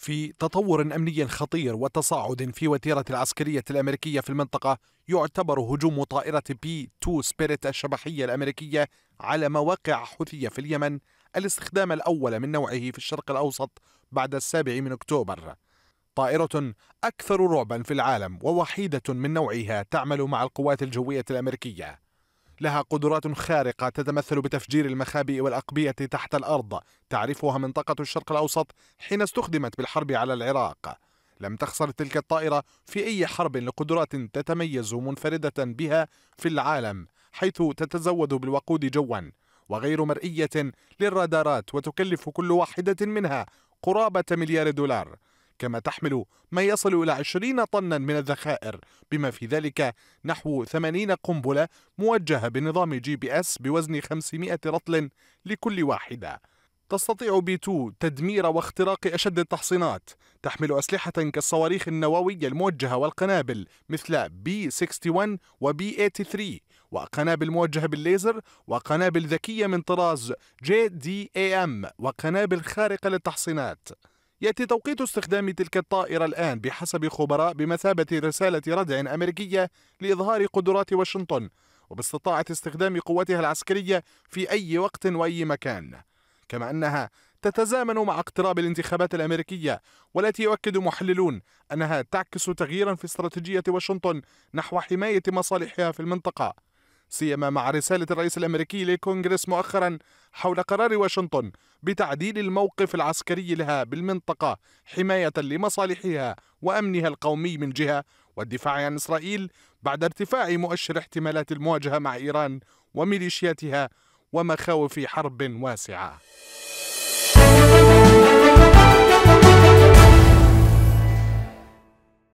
في تطور امني خطير وتصاعد في وتيره العسكريه الامريكيه في المنطقه يعتبر هجوم طائره بي 2 سبيريت الشبحيه الامريكيه على مواقع حوثيه في اليمن الاستخدام الاول من نوعه في الشرق الاوسط بعد السابع من اكتوبر. طائره اكثر رعبا في العالم ووحيده من نوعها تعمل مع القوات الجويه الامريكيه. لها قدرات خارقة تتمثل بتفجير المخابئ والأقبية تحت الأرض تعرفها منطقة الشرق الأوسط حين استخدمت بالحرب على العراق لم تخسر تلك الطائرة في أي حرب لقدرات تتميز منفردة بها في العالم حيث تتزود بالوقود جوا وغير مرئية للرادارات وتكلف كل واحدة منها قرابة مليار دولار كما تحمل ما يصل إلى 20 طنا من الذخائر بما في ذلك نحو 80 قنبلة موجهة بنظام جي بي اس بوزن 500 رطل لكل واحدة تستطيع بي 2 تدمير واختراق أشد التحصينات تحمل أسلحة كالصواريخ النووية الموجهة والقنابل مثل بي 61 وبي 83 وقنابل موجهة بالليزر وقنابل ذكية من طراز جي دي اي ام وقنابل خارقة للتحصينات يأتي توقيت استخدام تلك الطائرة الآن بحسب خبراء بمثابة رسالة ردع أمريكية لإظهار قدرات واشنطن وباستطاعة استخدام قوتها العسكرية في أي وقت وأي مكان كما أنها تتزامن مع اقتراب الانتخابات الأمريكية والتي يؤكد محللون أنها تعكس تغييرا في استراتيجية واشنطن نحو حماية مصالحها في المنطقة سيما مع رسالة الرئيس الأمريكي للكونغرس مؤخرا حول قرار واشنطن بتعديل الموقف العسكري لها بالمنطقة حماية لمصالحها وأمنها القومي من جهة والدفاع عن إسرائيل بعد ارتفاع مؤشر احتمالات المواجهة مع إيران وميليشياتها ومخاوف حرب واسعة